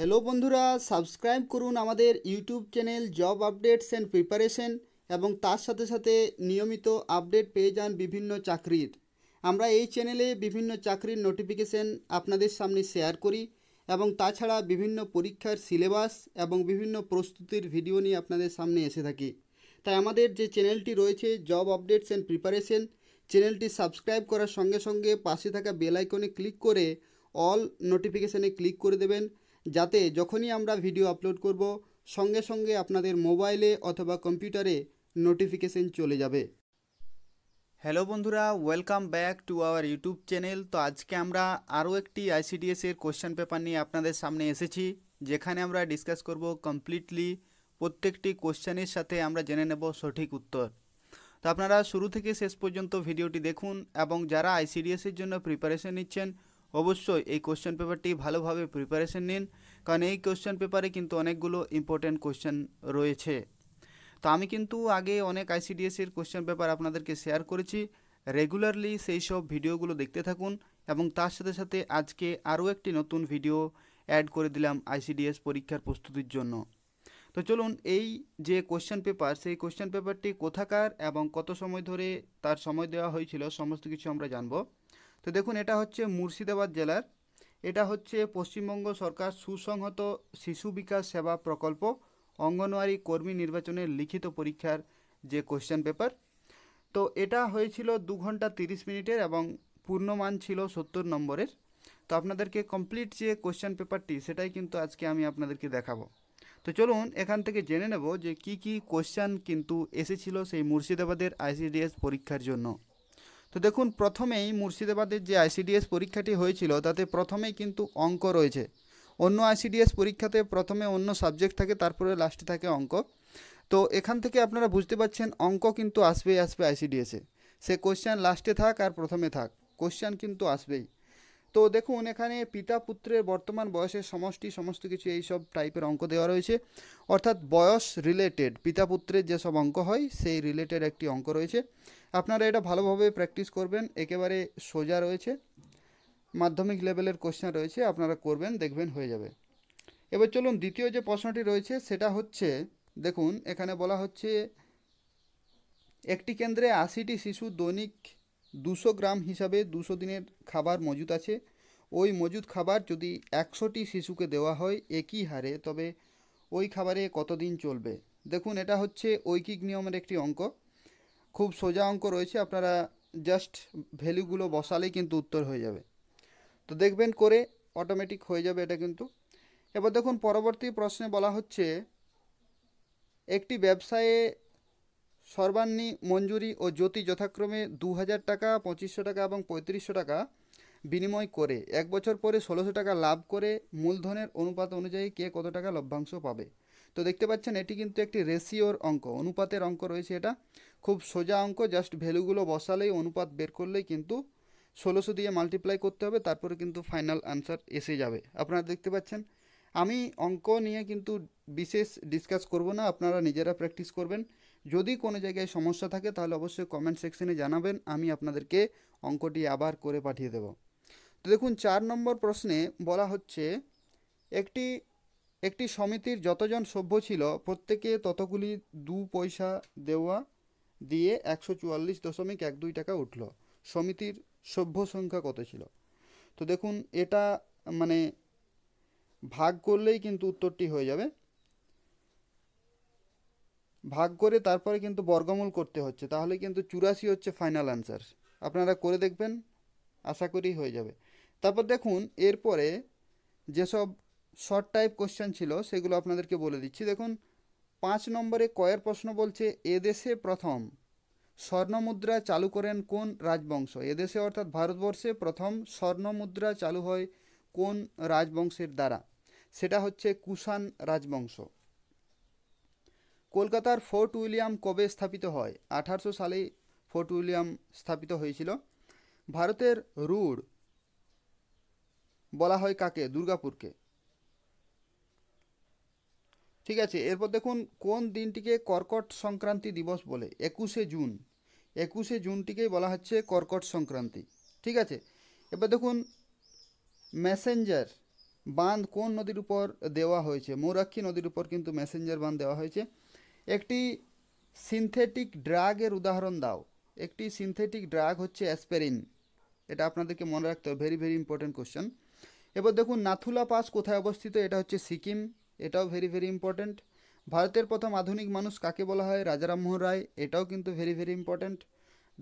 hello বন্ধুরা subscribe করুন আমাদের YouTube channel job updates and preparation এবং তার সাথে সাথে নিয়মিত আপডেট পেয়ে যান বিভিন্ন চাকরির আমরা এই চ্যানেলে বিভিন্ন চাকরির নোটিফিকেশন আপনাদের সামনে শেয়ার করি এবং তাছাড়া বিভিন্ন পরীক্ষার সিলেবাস এবং বিভিন্ন প্রস্তুতির ভিডিও নিয়ে আপনাদের সামনে এসে থাকি তাই আমাদের যে চ্যানেলটি রয়েছে জব আপডেটস অ্যান্ড প্রিপারেশন চ্যানেলটি সাবস্ক্রাইব করার সঙ্গে সঙ্গে পাশে থাকা বেলাইকনে ক্লিক করে অল নোটিফিকেশানে ক্লিক করে দেবেন যাতে যখনই আমরা ভিডিও আপলোড করব সঙ্গে সঙ্গে আপনাদের মোবাইলে অথবা কম্পিউটারে নোটিফিকেশন চলে যাবে হ্যালো বন্ধুরা welcome back to our YouTube channel তো আজকে আমরা আরও একটি আইসিডিএসের কোশ্চেন পেপার নিয়ে আপনাদের সামনে এসেছি যেখানে আমরা ডিসকাস করব কমপ্লিটলি প্রত্যেকটি কোশ্চেনের সাথে আমরা জেনে নেব সঠিক উত্তর তো আপনারা শুরু থেকে শেষ পর্যন্ত ভিডিওটি দেখুন এবং যারা আইসিডিএসের জন্য প্রিপারেশন নিচ্ছেন অবশ্যই এই কোশ্চেন পেপারটি ভালোভাবে প্রিপারেশন নিন কারণ এই কোশ্চেন পেপারে কিন্তু অনেকগুলো ইম্পর্টেন্ট কোশ্চেন রয়েছে তো আমি কিন্তু আগে অনেক আইসিডিএসের কোশ্চেন পেপার আপনাদেরকে শেয়ার করেছি রেগুলারলি সেই সব ভিডিওগুলো দেখতে থাকুন এবং তার সাথে সাথে আজকে আরও একটি নতুন ভিডিও অ্যাড করে দিলাম আইসিডিএস পরীক্ষার প্রস্তুতির জন্য তো চলুন এই যে কোশ্চেন পেপার সেই কোশ্চেন পেপারটি কোথাকার এবং কত সময় ধরে তার সময় দেওয়া হয়েছিল সমস্ত কিছু আমরা জানবো তো দেখুন এটা হচ্ছে মুর্শিদাবাদ জেলার এটা হচ্ছে পশ্চিমবঙ্গ সরকার সুসংহত শিশু বিকাশ সেবা প্রকল্প অঙ্গনওয়াড়ি কর্মী নির্বাচনের লিখিত পরীক্ষার যে কোয়েশ্চেন পেপার তো এটা হয়েছিল দু ঘন্টা তিরিশ মিনিটের এবং পূর্ণমান ছিল সত্তর নম্বরের তো আপনাদেরকে কমপ্লিট যে কোশ্চেন পেপারটি সেটাই কিন্তু আজকে আমি আপনাদেরকে দেখাবো তো চলুন এখান থেকে জেনে নেব যে কি কি কোয়েশ্চেন কিন্তু এসেছিল সেই মুর্শিদাবাদের আইসিডিএস পরীক্ষার জন্য তো দেখুন প্রথমেই মুর্শিদাবাদের যে আইসিডিএস পরীক্ষাটি হয়েছিল তাতে প্রথমেই কিন্তু অঙ্ক রয়েছে অন্য আইসিডিএস পরীক্ষাতে প্রথমে অন্য সাবজেক্ট থাকে তারপরে লাস্টে থাকে অঙ্ক তো এখান থেকে আপনারা বুঝতে পারছেন অঙ্ক কিন্তু আসবেই আসবে আইসিডিএসে সে কোশ্চেন লাস্টে থাক আর প্রথমে থাক কোশ্চেন কিন্তু আসবেই তো দেখুন এখানে পিতা পুত্রের বর্তমান বয়সের সমষ্টি সমস্ত কিছু এই সব টাইপের অঙ্ক দেওয়া রয়েছে অর্থাৎ বয়স রিলেটেড পিতা পুত্রের যেসব অঙ্ক হয় সেই রিলেটেড একটি অঙ্ক রয়েছে আপনারা এটা ভালোভাবে প্র্যাকটিস করবেন একেবারে সোজা রয়েছে মাধ্যমিক লেভেলের কোশ্চেন রয়েছে আপনারা করবেন দেখবেন হয়ে যাবে এবার চলুন দ্বিতীয় যে প্রশ্নটি রয়েছে সেটা হচ্ছে দেখুন এখানে বলা হচ্ছে একটি কেন্দ্রে আশিটি শিশু দৈনিক দুশো গ্রাম হিসাবে দুশো দিনের খাবার মজুত আছে ওই মজুত খাবার যদি একশোটি শিশুকে দেওয়া হয় একই হারে তবে ওই খাবারে কতদিন চলবে দেখুন এটা হচ্ছে ঐকিক নিয়মের একটি অঙ্ক খুব সোজা অঙ্ক রয়েছে আপনারা জাস্ট ভ্যালুগুলো বসালেই কিন্তু উত্তর হয়ে যাবে তো দেখবেন করে অটোমেটিক হয়ে যাবে এটা কিন্তু এবার দেখুন পরবর্তী প্রশ্নে বলা হচ্ছে একটি ব্যবসায়ে সর্বান্নি মঞ্জুরি ও জ্যোতি যথাক্রমে দু হাজার টাকা পঁচিশশো টাকা এবং পঁয়ত্রিশশো টাকা বিনিময় করে এক বছর পরে ষোলোশো টাকা লাভ করে মূলধনের অনুপাত অনুযায়ী কে কত টাকা লভ্যাংশ পাবে তো দেখতে পাচ্ছেন এটি কিন্তু একটি রেশিওর অঙ্ক অনুপাতের অঙ্ক রয়েছে এটা খুব সোজা অঙ্ক জাস্ট ভ্যালুগুলো বসালেই অনুপাত বের করলেই কিন্তু ষোলোশো দিয়ে মাল্টিপ্লাই করতে হবে তারপরে কিন্তু ফাইনাল আনসার এসে যাবে আপনারা দেখতে পাচ্ছেন আমি অঙ্ক নিয়ে কিন্তু বিশেষ ডিসকাস করব না আপনারা নিজেরা প্র্যাকটিস করবেন যদি কোনো জায়গায় সমস্যা থাকে তাহলে অবশ্যই কমেন্ট সেকশনে জানাবেন আমি আপনাদেরকে অঙ্কটি আবার করে পাঠিয়ে দেব তো দেখুন চার নম্বর প্রশ্নে বলা হচ্ছে একটি একটি সমিতির যতজন সভ্য ছিল প্রত্যেকে ততগুলি দু পয়সা দেওয়া দিয়ে একশো চুয়াল্লিশ দশমিক এক দুই টাকা উঠল সমিতির সভ্য সংখ্যা কত ছিল তো দেখুন এটা মানে ভাগ করলেই কিন্তু উত্তরটি হয়ে যাবে ভাগ করে তারপরে কিন্তু বর্গমূল করতে হচ্ছে তাহলে কিন্তু চুরাশি হচ্ছে ফাইনাল অ্যান্সার আপনারা করে দেখবেন আশা করি হয়ে যাবে তারপর দেখুন এরপরে যেসব শর্ট টাইপ কোশ্চেন ছিল সেগুলো আপনাদেরকে বলে দিচ্ছি দেখুন পাঁচ নম্বরে কয়ের প্রশ্ন বলছে এদেশে প্রথম স্বর্ণমুদ্রা চালু করেন কোন রাজবংশ এদেশে অর্থাৎ ভারতবর্ষে প্রথম স্বর্ণমুদ্রা চালু হয় কোন রাজবংশের দ্বারা সেটা হচ্ছে কুষাণ রাজবংশ কলকাতার ফোর্ট উইলিয়াম কবে স্থাপিত হয় আঠারোশো সালেই ফোর্ট উইলিয়াম স্থাপিত হয়েছিল ভারতের রুড় বলা হয় কাকে দুর্গাপুরকে ঠিক আছে এরপর দেখুন কোন দিনটিকে কর্কট সংক্রান্তি দিবস বলে একুশে জুন একুশে জুনটিকেই বলা হচ্ছে কর্কট সংক্রান্তি ঠিক আছে এবার দেখুন মেসেঞ্জার বাঁধ কোন নদীর উপর দেওয়া হয়েছে মৌরাক্ষী নদীর উপর কিন্তু মেসেঞ্জার বাঁধ দেওয়া হয়েছে একটি সিনথেটিক ড্রাগের উদাহরণ দাও একটি সিনথেটিক ড্রাগ হচ্ছে অ্যাসপেরিন এটা আপনাদেরকে মনে রাখতে হবে ভেরি ভেরি ইম্পর্টেন্ট কোশ্চেন এবার দেখুন নাথুলা পাস কোথায় অবস্থিত এটা হচ্ছে সিকিম এটাও ভেরি ভেরি ইম্পর্ট্যান্ট ভারতের প্রথম আধুনিক মানুষ কাকে বলা হয় রাজারামমোহন রায় এটাও কিন্তু ভেরি ভেরি ইম্পর্ট্যান্ট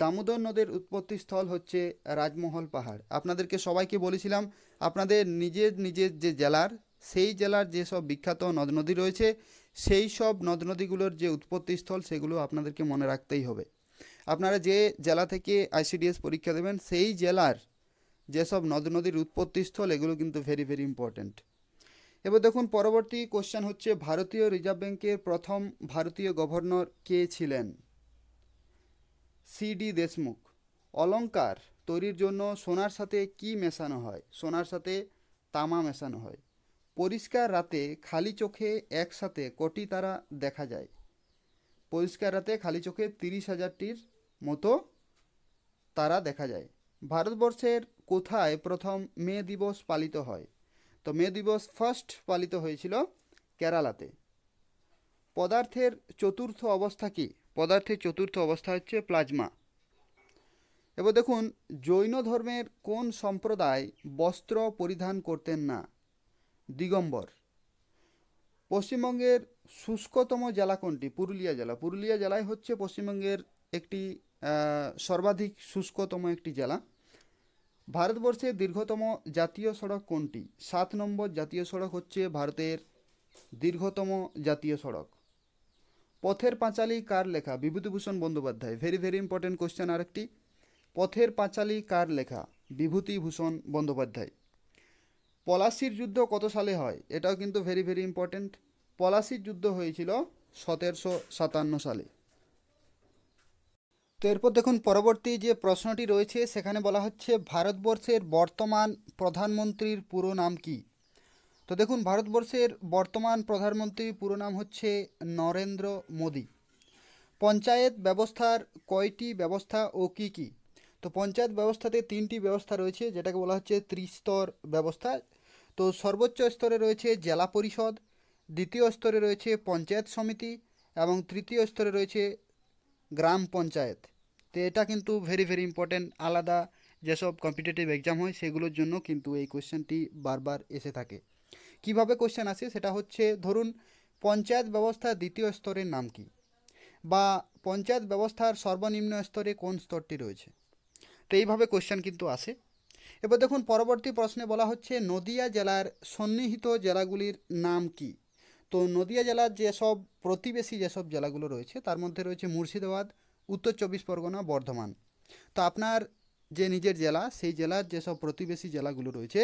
দামোদর নদের উৎপত্তি স্থল হচ্ছে রাজমহল পাহাড় আপনাদেরকে সবাইকে বলেছিলাম আপনাদের নিজের নিজের যে জেলার সেই জেলার যেসব বিখ্যাত নদ নদী রয়েছে সেই সব নদ নদীগুলোর যে উৎপত্তি স্থল সেগুলো আপনাদেরকে মনে রাখতেই হবে আপনারা যে জেলা থেকে আইসিডিএস পরীক্ষা দেবেন সেই জেলার যেসব নদ নদীর উৎপত্তিস্থল এগুলো কিন্তু ভেরি ভেরি ইম্পর্ট্যান্ট এবার দেখুন পরবর্তী কোশ্চেন হচ্ছে ভারতীয় রিজার্ভ ব্যাংকের প্রথম ভারতীয় গভর্নর কে ছিলেন সিডি দেশমুখ অলঙ্কার তৈরির জন্য সোনার সাথে কি মেশানো হয় সোনার সাথে তামা মেশানো হয় পরিষ্কার রাতে খালি চোখে একসাথে কোটি তারা দেখা যায় পরিষ্কার রাতে খালি চোখে তিরিশ হাজারটির মতো তারা দেখা যায় ভারতবর্ষের কোথায় প্রথম মে দিবস পালিত হয় তো মে দিবস ফার্স্ট পালিত হয়েছিল কেরালাতে পদার্থের চতুর্থ অবস্থা কি পদার্থের চতুর্থ অবস্থা হচ্ছে প্লাজমা এবার দেখুন জৈন ধর্মের কোন সম্প্রদায় বস্ত্র পরিধান করতেন না দিগম্বর পশ্চিমবঙ্গের শুষ্কতম জেলা কোনটি পুরুলিয়া জেলা পুরুলিয়া জেলায় হচ্ছে পশ্চিমবঙ্গের একটি সর্বাধিক শুষ্কতম একটি জেলা ভারতবর্ষের দীর্ঘতম জাতীয় সড়ক কোনটি সাত নম্বর জাতীয় সড়ক হচ্ছে ভারতের দীর্ঘতম জাতীয় সড়ক পথের পাঁচালী কার লেখা Bibhutibhushan Bandyopadhyay very very important question আরেকটি পথের পাঁচালী কার লেখা বিভূতিভূষণ বন্দ্যোপাধ্যায় পলাশির যুদ্ধ কত সালে হয় এটাও কিন্তু ভেরি ভেরি ইম্পর্টেন্ট পলাশির যুদ্ধ হয়েছিল সতেরোশো সাতান্ন সালে তো এরপর দেখুন পরবর্তী যে প্রশ্নটি রয়েছে সেখানে বলা হচ্ছে ভারতবর্ষের বর্তমান প্রধানমন্ত্রীর পুরো নাম কি তো দেখুন ভারতবর্ষের বর্তমান প্রধানমন্ত্রীর পুরো নাম হচ্ছে নরেন্দ্র মোদী পঞ্চায়েত ব্যবস্থার কয়টি ব্যবস্থা ও কি কি তো পঞ্চায়েত ব্যবস্থাতে তিনটি ব্যবস্থা রয়েছে যেটাকে বলা হচ্ছে ত্রিস্তর ব্যবস্থা তো সর্বোচ্চ স্তরে রয়েছে জেলা পরিষদ দ্বিতীয় স্তরে রয়েছে পঞ্চায়েত সমিতি এবং তৃতীয় স্তরে রয়েছে গ্রাম পঞ্চায়েত তো এটা কিন্তু ভেরি ভেরি ইম্পর্টেন্ট আলাদা যেসব কম্পিটিটিভ এক্সাম হয় সেগুলোর জন্য কিন্তু এই কোশ্চেনটি বারবার এসে থাকে কিভাবে কোশ্চেন আসে সেটা হচ্ছে ধরুন পঞ্চায়েত ব্যবস্থার দ্বিতীয় স্তরের নাম কি বা পঞ্চায়েত ব্যবস্থার সর্বনিম্ন স্তরে কোন স্তরটি রয়েছে তো এইভাবে কোশ্চেন কিন্তু আসে এবার দেখুন পরবর্তী প্রশ্নে বলা হচ্ছে নদিয়া জেলার সন্নিহিত জেলাগুলির নাম কী তো নদিয়া জেলার যেসব প্রতিবেশী যেসব জেলাগুলো রয়েছে তার মধ্যে রয়েছে মুর্শিদাবাদ উত্তর চব্বিশ পরগনা বর্ধমান তো আপনার যে নিজের জেলা সেই জেলার যেসব প্রতিবেশী জেলাগুলো রয়েছে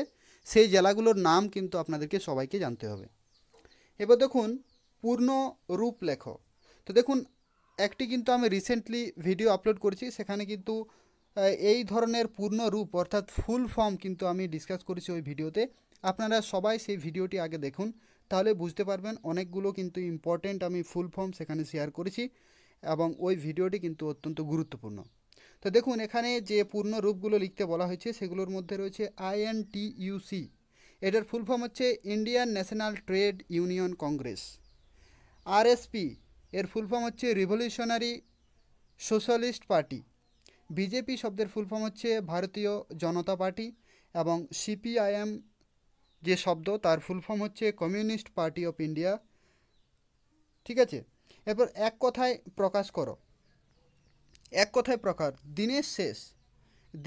সেই জেলাগুলোর নাম কিন্তু আপনাদেরকে সবাইকে জানতে হবে এবার দেখুন পূর্ণ রূপ লেখ তো দেখুন একটি কিন্তু আমি রিসেন্টলি ভিডিও আপলোড করেছি সেখানে কিন্তু এই ধরনের পূর্ণ রূপ অর্থাৎ ফুল ফর্ম কিন্তু আমি ডিসকাস করেছি ওই ভিডিওতে আপনারা সবাই সেই ভিডিওটি আগে দেখুন তাহলে বুঝতে পারবেন অনেকগুলো কিন্তু ইম্পর্টেন্ট আমি ফুল ফর্ম সেখানে শেয়ার করেছি এবং ওই ভিডিওটি কিন্তু অত্যন্ত গুরুত্বপূর্ণ তো দেখুন এখানে যে পূর্ণ রূপগুলো লিখতে বলা হয়েছে সেগুলোর মধ্যে রয়েছে আইএনটিইউসি এটার ফুল ফর্ম হচ্ছে Indian National Trade Union Congress RSP এর ফুল ফর্ম হচ্ছে রিভলিউশনারি সোশ্যালিস্ট পার্টি বিজেপি শব্দের ফুল ফর্ম হচ্ছে ভারতীয় জনতা পার্টি এবং সিপিআইএম যে শব্দ তার ফুল ফর্ম হচ্ছে কমিউনিস্ট পার্টি অফ ইন্ডিয়া ঠিক আছে এরপর এক কথায় প্রকাশ করো এক কথায় প্রকার দিনের শেষ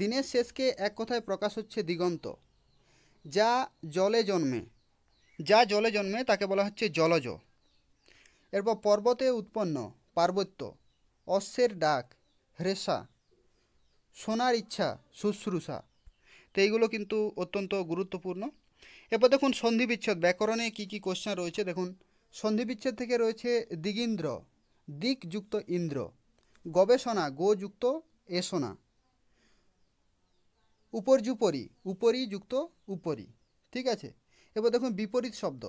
দিনের শেষকে এক কথায় প্রকাশ হচ্ছে দিগন্ত যা জলে জন্মে যা জলে জন্মে তাকে বলা হচ্ছে জলজ এরপর পর্বতে উৎপন্ন পার্বত্য অশ্বের ডাক হ্রেসা সোনার ইচ্ছা শুশ্রূষা তো এইগুলো কিন্তু অত্যন্ত গুরুত্বপূর্ণ এরপর দেখুন সন্ধিবিচ্ছেদ ব্যাকরণে কি কি কোশ্চেন রয়েছে দেখুন সন্ধিবিচ্ছেদ থেকে রয়েছে দিগিন্দ্র দিকযুক্ত ইন্দ্র গবেষণা গোযুক্ত এসোনা উপর্যুপরি উপরি যুক্ত উপরি ঠিক আছে এবার দেখুন বিপরীত শব্দ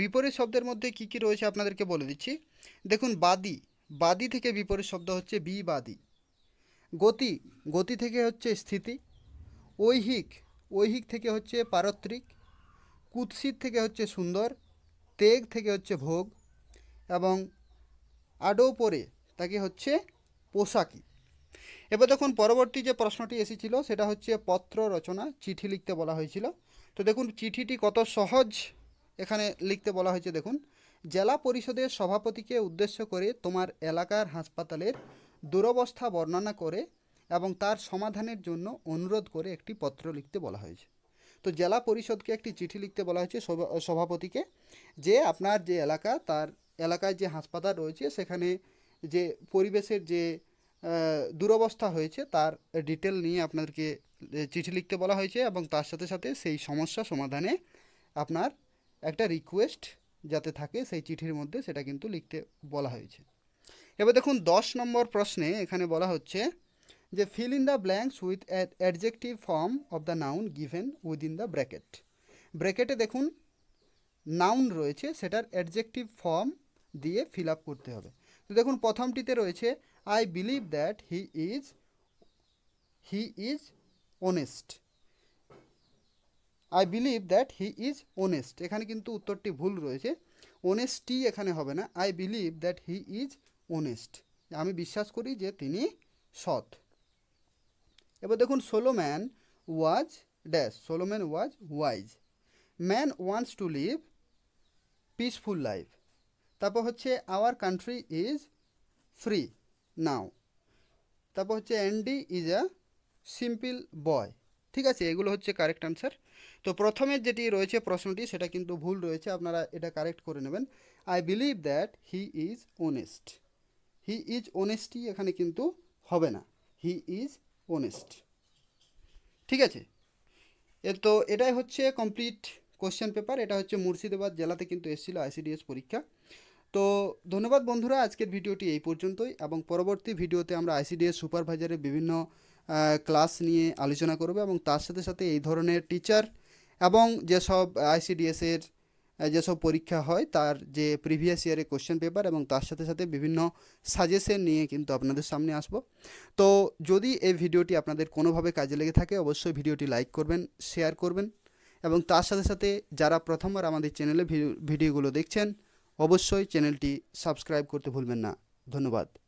বিপরীত শব্দের মধ্যে কি কি রয়েছে আপনাদেরকে বলে দিচ্ছি দেখুন বাদি বাদি থেকে বিপরীত শব্দ হচ্ছে বাদি গতি গতি থেকে হচ্ছে স্থিতি ঐহিক ঐহিক থেকে হচ্ছে পারত্রিক কুৎসিত থেকে হচ্ছে সুন্দর তেগ থেকে হচ্ছে ভোগ এবং আডো পরে তাকে হচ্ছে পোশাকি এবার দেখুন পরবর্তী যে প্রশ্নটি এসেছিল সেটা হচ্ছে পত্র রচনা চিঠি লিখতে বলা হয়েছিল তো দেখুন চিঠিটি কত সহজ এখানে লিখতে বলা হয়েছে দেখুন জেলা পরিষদের সভাপতিকে উদ্দেশ্য করে তোমার এলাকার হাসপাতালের দুরবস্থা বর্ণনা করে এবং তার সমাধানের জন্য অনুরোধ করে একটি পত্র লিখতে বলা হয়েছে তো জেলা পরিষদকে একটি চিঠি লিখতে বলা হয়েছে সভাপতিকে যে আপনার যে এলাকা তার এলাকায় যে হাসপাতাল রয়েছে সেখানে যে পরিবেশের যে দুরবস্থা হয়েছে তার ডিটেল নিয়ে আপনাদেরকে চিঠি লিখতে বলা হয়েছে এবং তার সাথে সাথে সেই সমস্যা সমাধানে আপনার একটা রিকোয়েস্ট যাতে থাকে সেই চিঠির মধ্যে সেটা কিন্তু লিখতে বলা হয়েছে এবার দেখুন দশ নম্বর প্রশ্নে এখানে বলা হচ্ছে যে fill in the blanks with adjective form of the noun given with in the bracket ব্র্যাকেটে দেখুন নাউন রয়েছে সেটার অ্যাডজেক্টিভ ফর্ম দিয়ে ফিল আপ করতে হবে তো দেখুন প্রথমটিতে রয়েছে I believe that he is he is honest I believe that he is honest এখানে কিন্তু উত্তরটি ভুল রয়েছে অনেস্টই এখানে হবে না I believe that he is honest আমি বিশ্বাস করি যে তিনি সৎ এবার দেখুন Solomon was dash man was wise man wants to live peaceful life তারপর হচ্ছে our country is free now তারপর হচ্ছে Andy is a simple boy ঠিক আছে এগুলো হচ্ছে কারেক্ট আনসার তো প্রথমে যেটি রয়েছে প্রশ্নটি সেটা কিন্তু ভুল রয়েছে আপনারা এটা কারেক্ট করে নেবেন I believe that he is honest he is ওনেস্টই এখানে কিন্তু হবে না হি ইজ ওনেস্ট ঠিক আছে এ তো এটাই হচ্ছে কমপ্লিট কোশ্চেন পেপার এটা হচ্ছে মুর্শিদাবাদ জেলাতে কিন্তু এসেছিলো আইসিডিএস পরীক্ষা তো ধন্যবাদ বন্ধুরা আজকের ভিডিওটি এই পর্যন্তই এবং পরবর্তী ভিডিওতে আমরা আইসিডিএস সুপারভাইজারের বিভিন্ন ক্লাস নিয়ে আলোচনা করব এবং তার সাথে সাথে এই ধরনের টিচার এবং যেসব আইসিডিএসের যেসব পরীক্ষা হয় তার যে প্রিভিয়াস ইয়ারের কোশ্চেন পেপার এবং তার সাথে সাথে বিভিন্ন সাজেশন নিয়ে কিন্তু আপনাদের সামনে আসব তো যদি এই ভিডিওটি আপনাদের কোনোভাবে কাজে লেগে থাকে অবশ্যই ভিডিওটি লাইক করবেন শেয়ার করবেন এবং তার সাথে সাথে যারা প্রথমবার আমাদের চ্যানেলে ভিডিওগুলো দেখছেন অবশ্যই চ্যানেলটি সাবস্ক্রাইব করতে ভুলবেন না ধন্যবাদ